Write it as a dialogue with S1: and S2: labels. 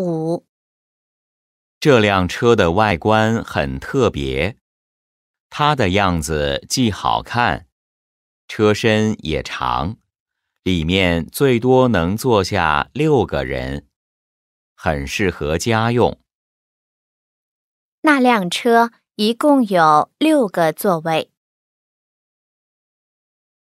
S1: 五，
S2: 这辆车
S3: 的外观很特别，它的样子既好看，车身也长，里面最多能坐下六个人，很适合家用。
S4: 那辆车一共有六个座位。